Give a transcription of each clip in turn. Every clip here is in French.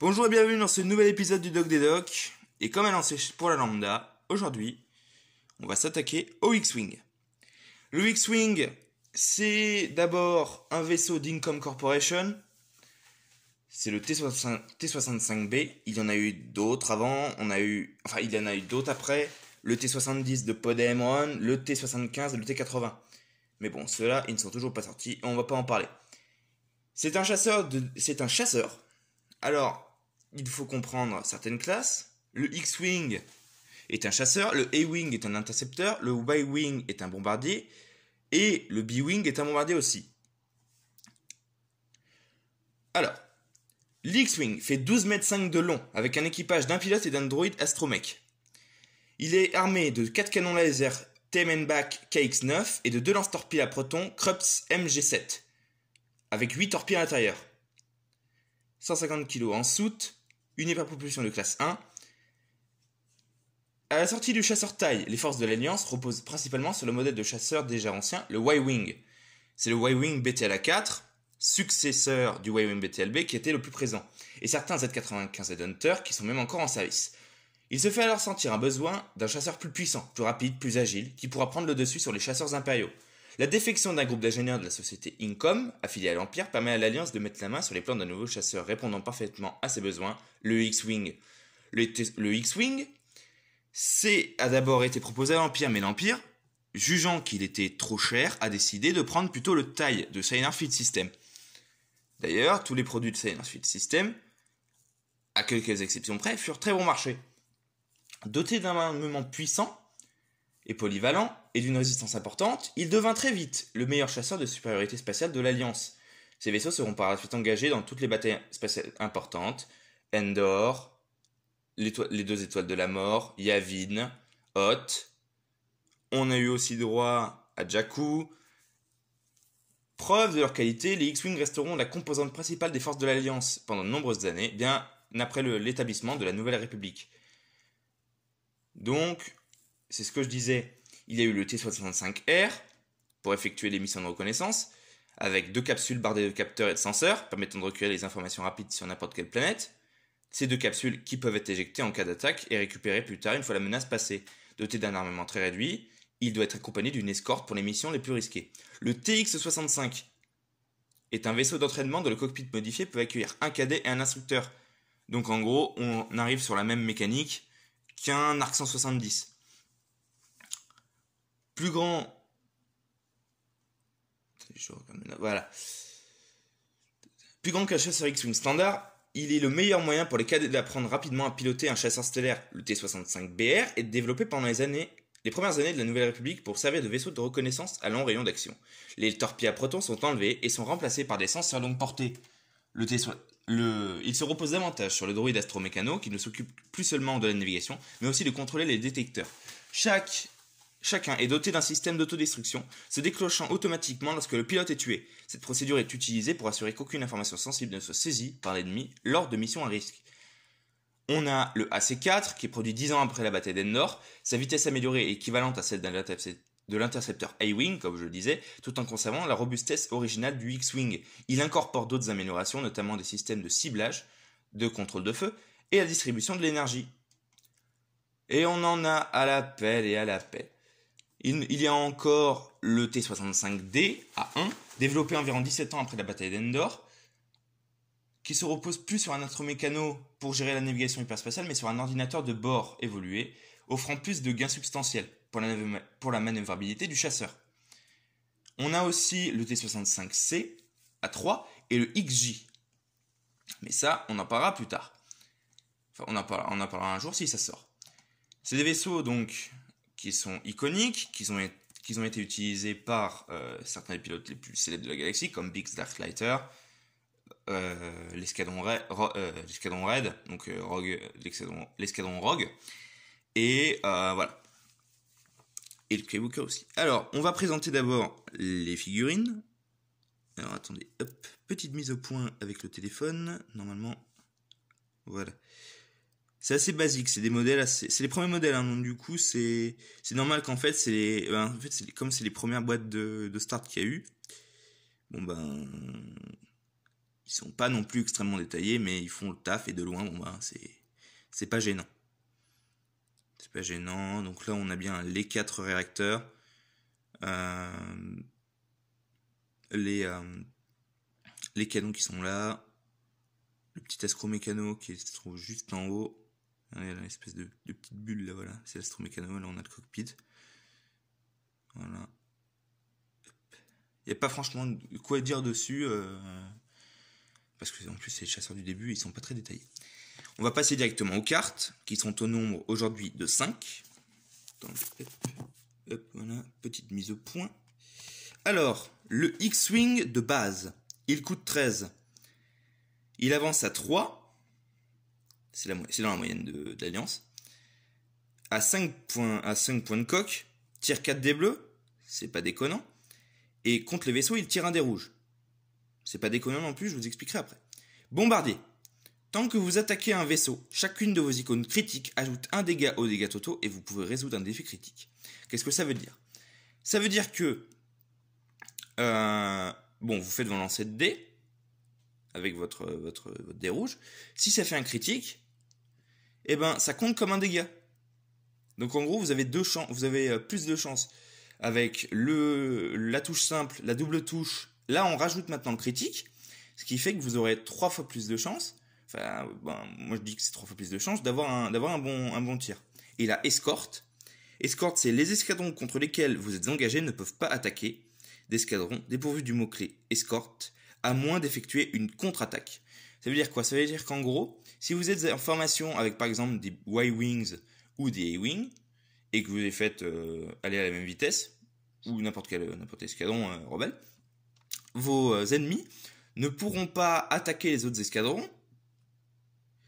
Bonjour et bienvenue dans ce nouvel épisode du Doc des Docs. Et comme annoncé pour la lambda, aujourd'hui, on va s'attaquer au X-Wing. Le X-Wing, c'est d'abord un vaisseau d'Income Corporation. C'est le t 65 b Il y en a eu d'autres avant. On a eu, enfin, il y en a eu d'autres après. Le T70 de Podemron, le T75 et le T80. Mais bon, ceux-là, ils ne sont toujours pas sortis et on va pas en parler. C'est un chasseur c'est un chasseur. Alors, il faut comprendre certaines classes. Le X-Wing est un chasseur, le A-Wing est un intercepteur, le Y-Wing est un bombardier, et le B-Wing est un bombardier aussi. Alors, l'X-Wing fait 12,5 m de long, avec un équipage d'un pilote et d'un droïde astromech. Il est armé de 4 canons laser Temenbach KX-9 et de 2 lance-torpilles à proton Krups MG-7, avec 8 torpilles à l'intérieur. 150 kg en soute, une hyperpopulation de classe 1. À la sortie du chasseur taille, les forces de l'Alliance reposent principalement sur le modèle de chasseur déjà ancien, le Y-Wing. C'est le Y-Wing BTLA 4, successeur du Y-Wing BTLB qui était le plus présent, et certains Z95 et Hunter qui sont même encore en service. Il se fait alors sentir un besoin d'un chasseur plus puissant, plus rapide, plus agile, qui pourra prendre le dessus sur les chasseurs impériaux. La défection d'un groupe d'ingénieurs de la société Incom, affilié à l'Empire, permet à l'Alliance de mettre la main sur les plans d'un nouveau chasseur répondant parfaitement à ses besoins, le X-Wing. Le, X-Wing c'est, a d'abord été proposé à l'Empire, mais l'Empire, jugeant qu'il était trop cher, a décidé de prendre plutôt le taille de schneider Field System. D'ailleurs, tous les produits de schneider Field System, à quelques exceptions près, furent très bon marché. Doté d'un armement puissant, et polyvalent, et d'une résistance importante, il devint très vite le meilleur chasseur de supériorité spatiale de l'Alliance. Ces vaisseaux seront par la suite engagés dans toutes les batailles spatiales importantes, Endor, les deux étoiles de la mort, Yavin, Hoth. On a eu aussi droit à Jakku. Preuve de leur qualité, les X-Wing resteront la composante principale des forces de l'Alliance pendant de nombreuses années, bien après l'établissement de la Nouvelle République. Donc, c'est ce que je disais, il y a eu le T65R pour effectuer les missions de reconnaissance, avec deux capsules bardées de capteurs et de senseurs permettant de recueillir les informations rapides sur n'importe quelle planète. Ces deux capsules qui peuvent être éjectées en cas d'attaque et récupérées plus tard une fois la menace passée. Doté d'un armement très réduit, il doit être accompagné d'une escorte pour les missions les plus risquées. Le TX-65 est un vaisseau d'entraînement dont le cockpit modifié peut accueillir un cadet et un instructeur. Donc en gros, on arrive sur la même mécanique qu'un Arc 170 plus grand. Voilà. Plus grand qu'un chasseur X-Wing standard, il est le meilleur moyen pour les cadets d'apprendre rapidement à piloter un chasseur stellaire, le T-65BR, est développé pendant les années les premières années de la Nouvelle République pour servir de vaisseau de reconnaissance à long rayon d'action. Les torpilles à protons sont enlevées et sont remplacées par des senseurs à longue portée. Le t le... Il se repose davantage sur le droïde astromécano qui ne s'occupe plus seulement de la navigation, mais aussi de contrôler les détecteurs. Chaque Chacun est doté d'un système d'autodestruction, se déclenchant automatiquement lorsque le pilote est tué. Cette procédure est utilisée pour assurer qu'aucune information sensible ne soit saisie par l'ennemi lors de missions à risque. On a le AC-4, qui est produit 10 ans après la bataille d'Endor. Sa vitesse améliorée est équivalente à celle de l'intercepteur A-Wing, comme je le disais, tout en conservant la robustesse originale du X-Wing. Il incorpore d'autres améliorations, notamment des systèmes de ciblage, de contrôle de feu et la distribution de l'énergie. Et on en a à la pelle et à la paix. Il y a encore le T65D A1, développé environ 17 ans après la bataille d'Endor, qui se repose plus sur un mécano pour gérer la navigation hyperspatiale, mais sur un ordinateur de bord évolué, offrant plus de gains substantiels pour la, manœuvrabilité du chasseur. On a aussi le T65C A3 et le XJ. Mais ça, on en parlera plus tard. Enfin, on on en parlera un jour si ça sort. C'est des vaisseaux donc qui sont iconiques, qui ont, ont été utilisés par euh, certains des pilotes les plus célèbres de la galaxie, comme Biggs Darklighter, euh, euh, l'escadron Red, donc euh, Rogue, l'escadron Rogue, et voilà. Et le Skywalker aussi. Alors, on va présenter d'abord les figurines. Alors, attendez, petite mise au point avec le téléphone. Normalement, voilà c'est assez basique c'est des modèles assez c'est les premiers modèles hein. donc du coup c'est c'est normal qu'en fait c'est ben, comme c'est les premières boîtes de, start qu'il y a eu bon ben ils sont pas non plus extrêmement détaillés mais ils font le taf et de loin bon ben c'est c'est pas gênant c'est pas gênant donc là on a bien les quatre réacteurs euh, les euh, les canons qui sont là le petit escro mécano qui se trouve juste en haut il y a une de, de, petite bulle là, voilà. C'est l'astromécano, là on a le cockpit. Voilà. Il n'y a pas franchement quoi dire dessus. Euh, parce que en plus les chasseurs du début, ils sont pas très détaillés. On va passer directement aux cartes, qui sont au nombre aujourd'hui de 5. voilà, petite mise au point. Alors, le X-Wing de base, il coûte 13. Il avance à 3, c'est dans la moyenne de, l'Alliance. À 5, points, à 5 points de coque, tire 4 dés bleus, c'est pas déconnant. Et contre les vaisseaux, il tire un des rouges. C'est pas déconnant non plus, je vous expliquerai après. Bombardier. Tant que vous attaquez un vaisseau, chacune de vos icônes critiques ajoute un dégât au dégât totaux et vous pouvez résoudre un défi critique. Qu'est-ce que ça veut dire Ça veut dire que... Euh, bon, vous faites vos lancers de dés avec votre, votre, votre dé rouge. Si ça fait un critique, eh ben ça compte comme un dégât. Donc en gros, vous avez deux chances, vous avez euh, plus de chances avec le la touche simple, la double touche. Là, on rajoute maintenant le critique, ce qui fait que vous aurez trois fois plus de chances. Enfin, ben, moi je dis que c'est trois fois plus de chances d'avoir un d'avoir un bon un bon tir. Et la escorte, escorte, c'est les escadrons contre lesquels vous êtes engagés ne peuvent pas attaquer d'escadrons dépourvus du mot clé escorte à moins d'effectuer une contre-attaque. Ça veut dire quoi Ça veut dire qu'en gros, si vous êtes en formation avec par exemple des Y-Wings ou des A-Wings, et que vous les faites euh, aller à la même vitesse, ou n'importe quel, euh, n'importe escadron euh, rebelle, vos ennemis ne pourront pas attaquer les autres escadrons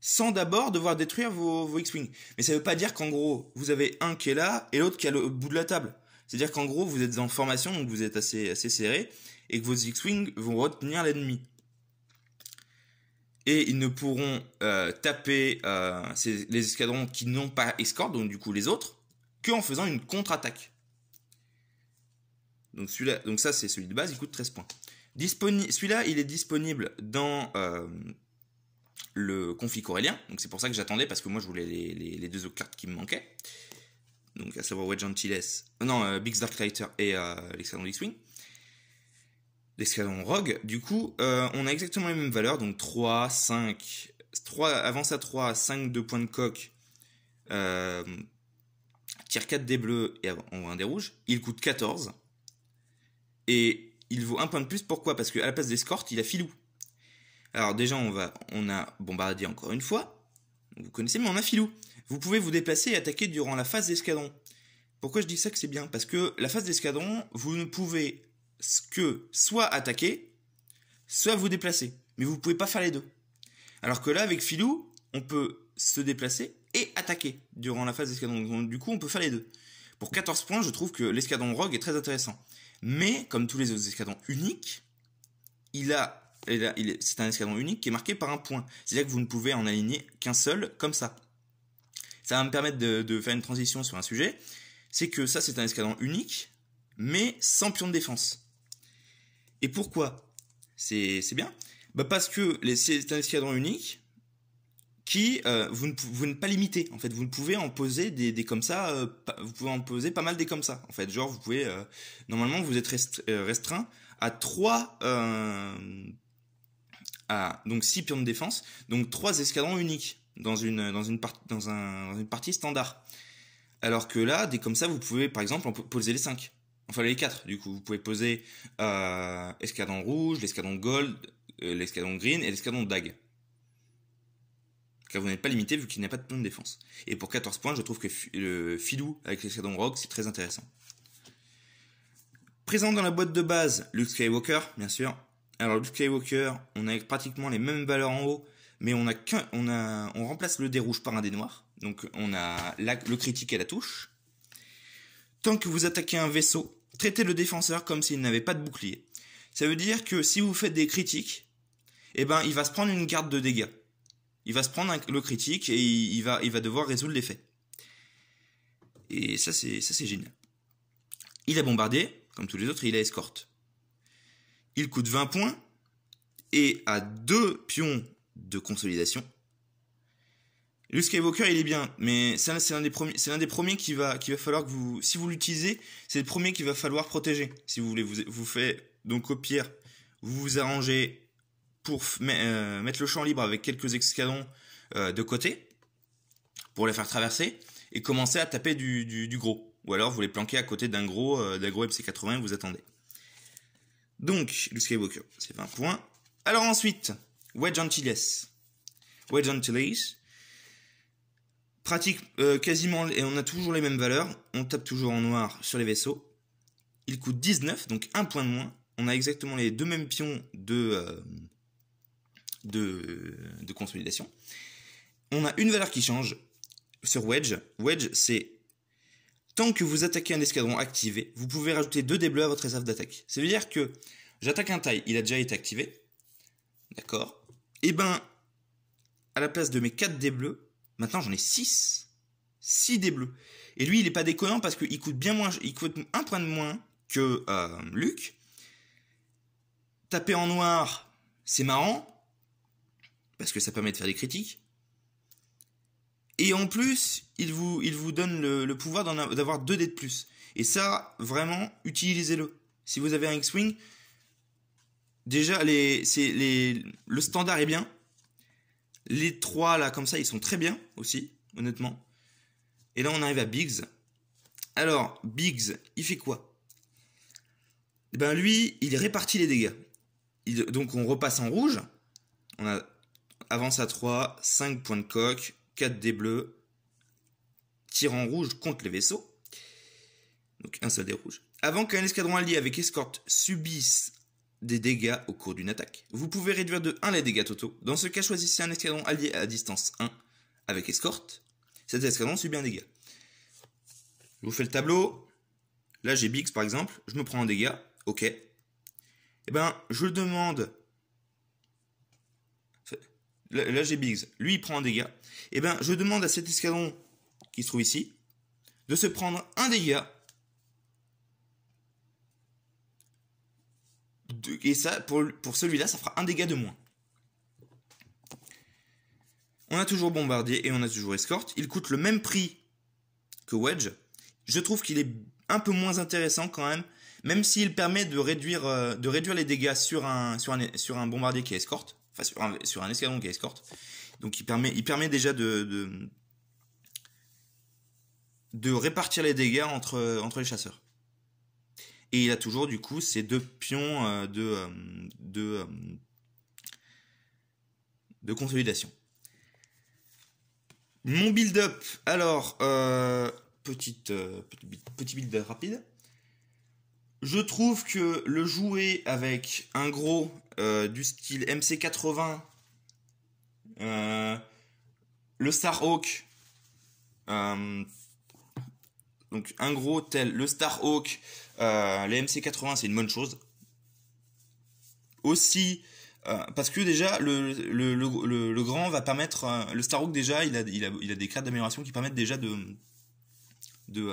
sans d'abord devoir détruire vos, x wings Mais ça ne veut pas dire qu'en gros, vous avez un qui est là et l'autre qui est au bout de la table. C'est-à-dire qu'en gros, vous êtes en formation, donc vous êtes assez, assez serré, et que vos x wings vont retenir l'ennemi et ils ne pourront euh, taper euh, les escadrons qui n'ont pas escorte, donc du coup les autres, qu'en faisant une contre-attaque. Donc, celui donc ça c'est celui de base, il coûte 13 points. celui-là il est disponible dans euh, le conflit corélien, donc c'est pour ça que j'attendais parce que moi je voulais les, deux autres cartes qui me manquaient. Donc à savoir Wedge Antilles, non, Big Dark Rider et l'escadron X-Wing l'escadron Rogue, du coup, euh, on a exactement les mêmes valeurs, donc 3, 5, 3, avance à 3, 5 de points de coque, euh, tire 4 des bleus et envoie un des rouges. Il coûte 14. Et il vaut un point de plus, pourquoi Parce qu'à la place d'escorte, il a filou. Alors déjà, on, va, on a bombardé encore une fois. Vous connaissez, mais on a filou. Vous pouvez vous déplacer et attaquer durant la phase d'escadron. Pourquoi je dis ça que c'est bien Parce que la phase d'escadron, vous ne pouvez que soit attaquer, soit vous déplacer. Mais vous pouvez pas faire les deux. Alors que là, avec Filou, on peut se déplacer et attaquer durant la phase d'escadron. du coup, on peut faire les deux. Pour 14 points, je trouve que l'escadron Rogue est très intéressant. Mais, comme tous les autres escadrons uniques, il a, c'est un escadron unique qui est marqué par un point. C'est-à-dire que vous ne pouvez en aligner qu'un seul, comme ça. Ça va me permettre de, de faire une transition sur un sujet. C'est que ça, c'est un escadron unique, mais sans pion de défense. Et pourquoi C'est bien bah, Parce que c'est un escadron unique qui euh, vous, ne, vous ne pas limiter en fait vous ne pouvez en poser des, comme ça euh, vous pouvez en poser pas mal des comme ça en fait genre vous pouvez euh, normalement vous êtes restreint à trois donc six pions de défense donc 3 escadrons uniques dans une dans une partie standard alors que là des comme ça vous pouvez par exemple en poser les 5 enfin les quatre du coup vous pouvez poser euh, escadron rouge l'escadron gold euh, l'escadron green et l'escadron dag car vous n'êtes pas limité vu qu'il n'y a pas de point de défense et pour 14 points je trouve que le fidou avec l'escadron rock, c'est très intéressant présent dans la boîte de base Luke Skywalker bien sûr alors Luke Skywalker on a pratiquement les mêmes valeurs en haut mais on a, on on remplace le dé rouge par un dé noir donc on a le critique et la touche Tant que vous attaquez un vaisseau, traitez le défenseur comme s'il n'avait pas de bouclier. Ça veut dire que si vous faites des critiques, eh ben, il va se prendre une carte de dégâts. Il va se prendre le critique et il, va, il va devoir résoudre l'effet. Et ça, c'est, ça, c'est génial. Il a bombardé, comme tous les autres, il a escorte. Il coûte 20 points et a deux pions de consolidation. Luke Skywalker, il est bien, mais c'est l'un des premiers, c'est l'un des premiers qui va, qui va falloir que vous, si vous l'utilisez, c'est le premier qu'il va falloir protéger. Si vous voulez, vous, vous faites, donc au pire, vous vous arrangez pour euh, mettre le champ libre avec quelques escadrons euh, de côté pour les faire traverser et commencer à taper du, gros. Ou alors vous les planquez à côté d'un gros, euh, d'un gros MC80 et vous attendez. Donc, Luke Skywalker, c'est 20 points. Alors ensuite, Wedge Antilles. Wedge Antilles pratique euh, quasiment, et on a toujours les mêmes valeurs, on tape toujours en noir sur les vaisseaux, il coûte 19, donc un point de moins, on a exactement les deux mêmes pions euh, de, de, consolidation, on a une valeur qui change sur Wedge, Wedge c'est Tant que vous attaquez un escadron activé, vous pouvez rajouter deux dés bleus à votre réserve d'attaque. Ça veut dire que j'attaque un taille, il a déjà été activé. D'accord Et eh ben, à la place de mes 4 dés bleus, Maintenant, j'en ai 6. 6 des bleus. Et lui, il est pas déconnant parce qu'il coûte bien moins, il coûte un point de moins que euh, Luc. Taper en noir, c'est marrant. Parce que ça permet de faire des critiques. Et en plus, il vous, il vous donne le, pouvoir d'avoir 2 dés de plus. Et ça, vraiment, utilisez-le. Si vous avez un X-Wing, déjà, le standard est bien. Les trois là comme ça, ils sont très bien aussi, honnêtement. Et là on arrive à Biggs. Alors, Biggs, il fait quoi Eh ben lui, il répartit les dégâts. donc on repasse en rouge. On a avance à 3, 5 points de coque, 4 dés bleus, tir en rouge contre les vaisseaux. Donc un seul dé rouge. Avant qu'un escadron allié avec escorte subisse des dégâts au cours d'une attaque. Vous pouvez réduire de 1 les dégâts totaux. Dans ce cas, choisissez un escadron allié à distance 1 avec escorte. Cet escadron subit un dégât. Je vous fais le tableau. Là, j'ai Biggs par exemple. Je me prends un dégât. Ok. et eh ben, je le demande. Là, j'ai Biggs. Lui, il prend un dégât. et eh ben, je demande à cet escadron qui se trouve ici de se prendre un dégât et ça, pour, pour celui-là, ça fera un dégât de moins. On a toujours bombardier et on a toujours escorte. Il coûte le même prix que Wedge. Je trouve qu'il est un peu moins intéressant quand même, même s'il permet de réduire, euh, de réduire les dégâts sur un, sur sur un bombardier qui escorte, enfin sur un, escadron qui escorte. Donc il permet, il permet déjà de, de, de répartir les dégâts entre, entre les chasseurs. Et il a toujours du coup ces deux pions euh, de, euh, euh, de, consolidation. Mon build-up, alors, petite, petit build rapide. Je trouve que le jouer avec un gros du style MC80, le Starhawk, donc un gros tel le Starhawk, euh, les MC80, c'est une bonne chose. Aussi, euh, parce que déjà, le, grand va permettre. Euh, le Starhawk, déjà, il a, il a, des cartes d'amélioration qui permettent déjà de. de,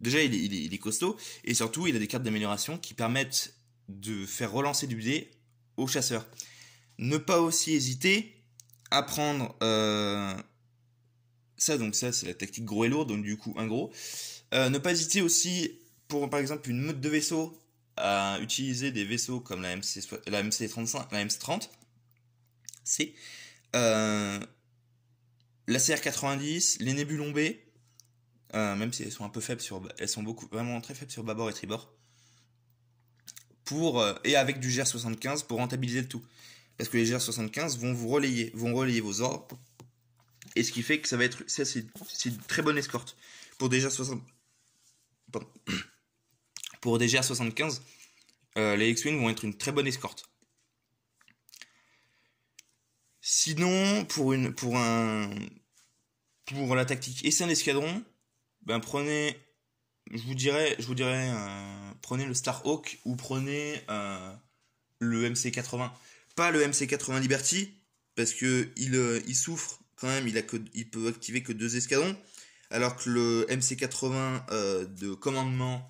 déjà, il est, costaud. Et surtout, il a des cartes d'amélioration qui permettent de faire relancer du dé au chasseur. Ne pas aussi hésiter à prendre ça, donc ça, c'est la tactique gros et lourd, donc du coup, un gros. Euh, ne pas hésiter aussi, pour par exemple une mode de vaisseau, à utiliser des vaisseaux comme la, MC, la MC-35, la MC-30. C'est euh, la CR-90, les nébulons B, euh, même si elles sont un peu faibles sur... Elles sont beaucoup, vraiment très faibles sur bâbord et tribord. Pour, et avec du GR75 pour rentabiliser le tout. Parce que les GR75 vont vous relayer, vont relayer vos ordres et ce qui fait que ça va être. Ça, c'est une très bonne escorte. Pour déjà 60. Pardon. Pour déjà 75, euh, les X-Wing vont être une très bonne escorte. Sinon, pour, une, pour, un, pour la tactique un escadron ben prenez. Je vous dirais, je vous dirais euh, prenez le Starhawk ou prenez euh, le MC-80. Pas le MC-80 Liberty, parce que il, il souffre il, a peut activer que deux escadrons, alors que le MC80 euh, de commandement,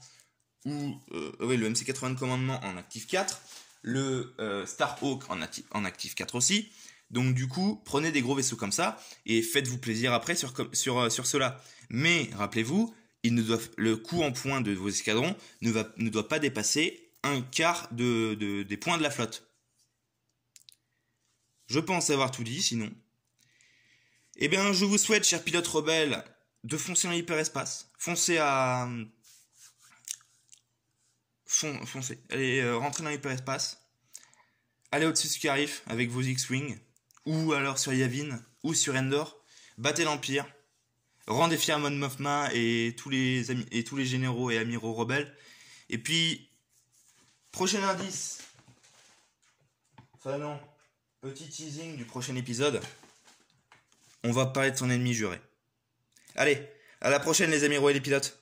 ou euh, le MC80 de commandement en active 4, le euh, Starhawk en, en active 4 aussi. Donc du coup, prenez des gros vaisseaux comme ça et faites-vous plaisir après sur, sur, sur cela. Mais rappelez-vous, ne le coût en points de vos escadrons ne, va, ne doit pas dépasser un quart de, des points de la flotte. Je pense avoir tout dit, sinon eh bien, je vous souhaite, chers pilotes rebelles, de foncer dans l'hyperespace. Foncez à... Euh, foncez. Allez, euh, rentrez dans l'hyperespace. Allez au-dessus de ce avec vos X-Wing. Ou alors sur Yavin. Ou sur Endor. Battez l'Empire. Rendez fiers à Mon Mothma et tous les, et tous les généraux et amiraux rebelles. Et puis, prochain indice. Enfin non, petit teasing du prochain épisode on va parler de son ennemi juré. Allez, à la prochaine les amis et les pilotes